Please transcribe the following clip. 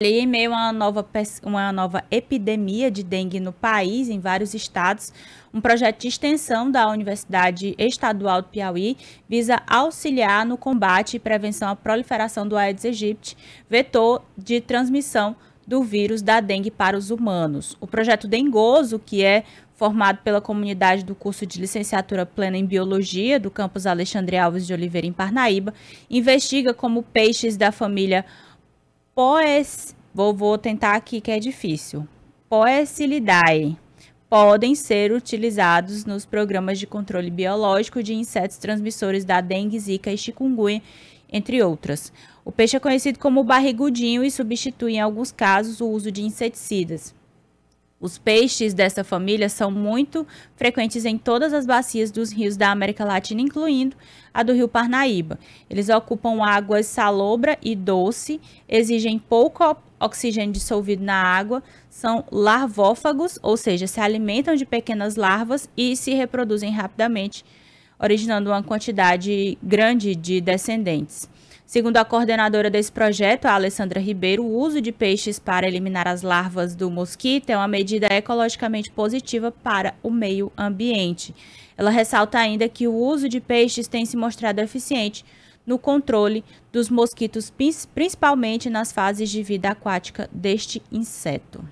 Em meio a uma nova, uma nova epidemia de dengue no país, em vários estados, um projeto de extensão da Universidade Estadual do Piauí visa auxiliar no combate e prevenção à proliferação do Aedes aegypti, vetor de transmissão do vírus da dengue para os humanos. O projeto Dengoso, que é formado pela comunidade do curso de licenciatura plena em biologia do campus Alexandre Alves de Oliveira em Parnaíba, investiga como peixes da família Poes, vou, vou tentar aqui que é difícil. Poecilidae podem ser utilizados nos programas de controle biológico de insetos transmissores da dengue, zika e chikungunya, entre outras. O peixe é conhecido como barrigudinho e substitui em alguns casos o uso de inseticidas. Os peixes dessa família são muito frequentes em todas as bacias dos rios da América Latina, incluindo a do Rio Parnaíba. Eles ocupam águas salobra e doce, exigem pouco oxigênio dissolvido na água, são larvófagos, ou seja, se alimentam de pequenas larvas e se reproduzem rapidamente, originando uma quantidade grande de descendentes. Segundo a coordenadora desse projeto, a Alessandra Ribeiro, o uso de peixes para eliminar as larvas do mosquito é uma medida ecologicamente positiva para o meio ambiente. Ela ressalta ainda que o uso de peixes tem se mostrado eficiente no controle dos mosquitos, principalmente nas fases de vida aquática deste inseto.